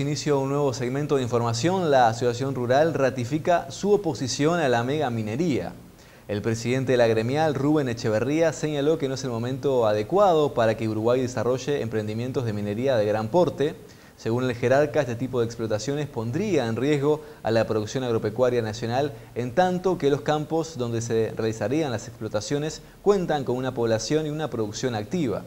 inicio a un nuevo segmento de información. La Asociación Rural ratifica su oposición a la mega minería. El presidente de la gremial, Rubén Echeverría, señaló que no es el momento adecuado para que Uruguay desarrolle emprendimientos de minería de gran porte. Según el jerarca, este tipo de explotaciones pondría en riesgo a la producción agropecuaria nacional, en tanto que los campos donde se realizarían las explotaciones cuentan con una población y una producción activa.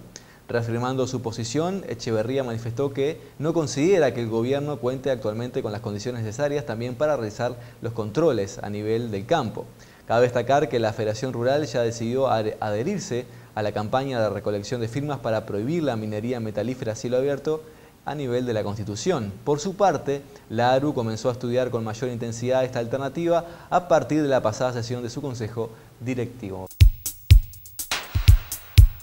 Reafirmando su posición, Echeverría manifestó que no considera que el gobierno cuente actualmente con las condiciones necesarias también para realizar los controles a nivel del campo. Cabe destacar que la Federación Rural ya decidió adherirse a la campaña de recolección de firmas para prohibir la minería metalífera a cielo abierto a nivel de la Constitución. Por su parte, la ARU comenzó a estudiar con mayor intensidad esta alternativa a partir de la pasada sesión de su Consejo Directivo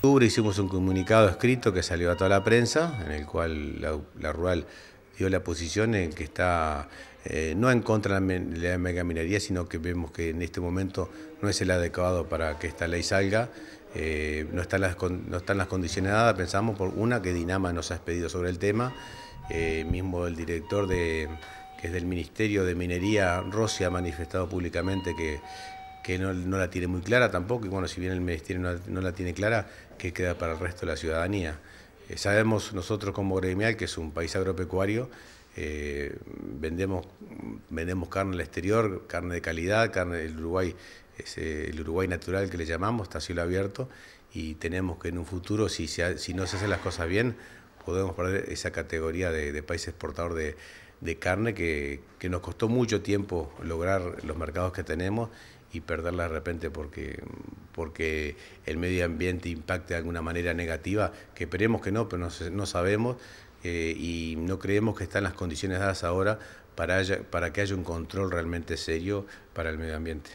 octubre hicimos un comunicado escrito que salió a toda la prensa, en el cual la, rural dio la posición en que está eh, no en contra de la minería sino que vemos que en este momento no es el adecuado para que esta ley salga. Eh, no, están las, no están las condiciones pensamos, por una que Dinama nos ha expedido sobre el tema, eh, mismo el director de, que es del Ministerio de Minería, Rossi, ha manifestado públicamente que que no, la tiene muy clara tampoco, y bueno, si bien el Ministerio no, la tiene clara, ¿qué queda para el resto de la ciudadanía? Eh, sabemos nosotros como gremial, que es un país agropecuario, eh, vendemos, vendemos carne al exterior, carne de calidad, carne del Uruguay, el Uruguay natural que le llamamos, está cielo abierto, y tenemos que en un futuro, si, si no se hacen las cosas bien, podemos perder esa categoría de, país exportador de, carne que, que nos costó mucho tiempo lograr los mercados que tenemos y perderla de repente porque, porque el medio ambiente impacte de alguna manera negativa, que esperemos que no, pero no, sabemos eh, y no creemos que están las condiciones dadas ahora para, para que haya un control realmente serio para el medio ambiente.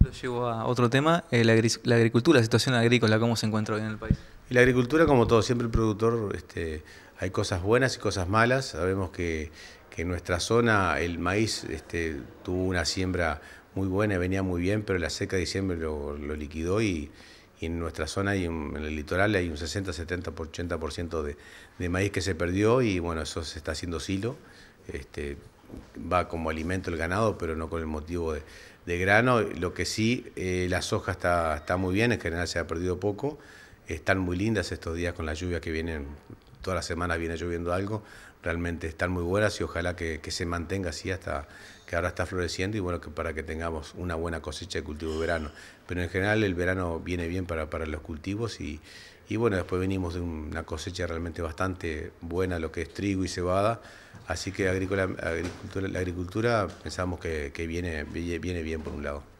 Lo llevo a otro tema, eh, la, agricultura, la situación agrícola, ¿cómo se encuentra hoy en el país? Y la agricultura, como todo, siempre el productor, este, hay cosas buenas y cosas malas. Sabemos que en nuestra zona el maíz este, tuvo una siembra muy buena, venía muy bien, pero la seca de diciembre lo, liquidó y, en nuestra zona y en el litoral hay un 60, 70, 80% de, de maíz que se perdió y bueno, eso se está haciendo silo. Este, va como alimento el ganado, pero no con el motivo de, grano. Lo que sí, eh, la soja está, muy bien, en general se ha perdido poco. Están muy lindas estos días con la lluvia que vienen toda la semana viene lloviendo algo, realmente están muy buenas y ojalá que, se mantenga así hasta que ahora está floreciendo y bueno, que para que tengamos una buena cosecha de cultivo de verano. Pero en general el verano viene bien para, para los cultivos y, bueno, después venimos de una cosecha realmente bastante buena, lo que es trigo y cebada, así que la agricultura pensamos que, que viene, viene bien por un lado.